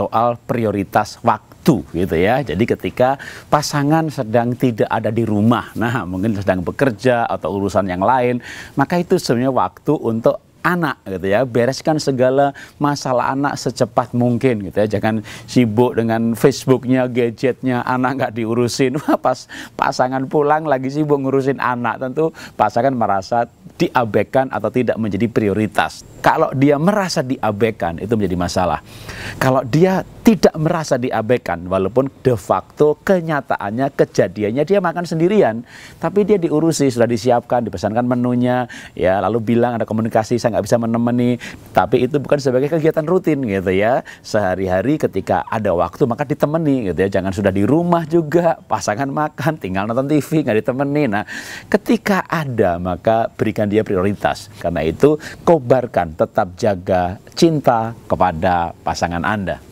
soal prioritas waktu gitu ya. Jadi ketika pasangan sedang tidak ada di rumah, nah mungkin sedang bekerja atau urusan yang lain, maka itu sebenarnya waktu untuk anak gitu ya bereskan segala masalah anak secepat mungkin gitu ya jangan sibuk dengan Facebooknya gadgetnya anak nggak diurusin pas pasangan pulang lagi sibuk ngurusin anak tentu pasangan merasa diabaikan atau tidak menjadi prioritas. Kalau dia merasa diabaikan itu menjadi masalah. Kalau dia tidak merasa diabaikan walaupun de facto kenyataannya kejadiannya dia makan sendirian tapi dia diurusi sudah disiapkan dipesankan menunya ya lalu bilang ada komunikasi saya nggak bisa menemani tapi itu bukan sebagai kegiatan rutin gitu ya sehari-hari ketika ada waktu maka ditemani gitu ya jangan sudah di rumah juga pasangan makan tinggal nonton TV nggak ditemani nah ketika ada maka berikan dia prioritas karena itu kobarkan tetap jaga cinta kepada pasangan Anda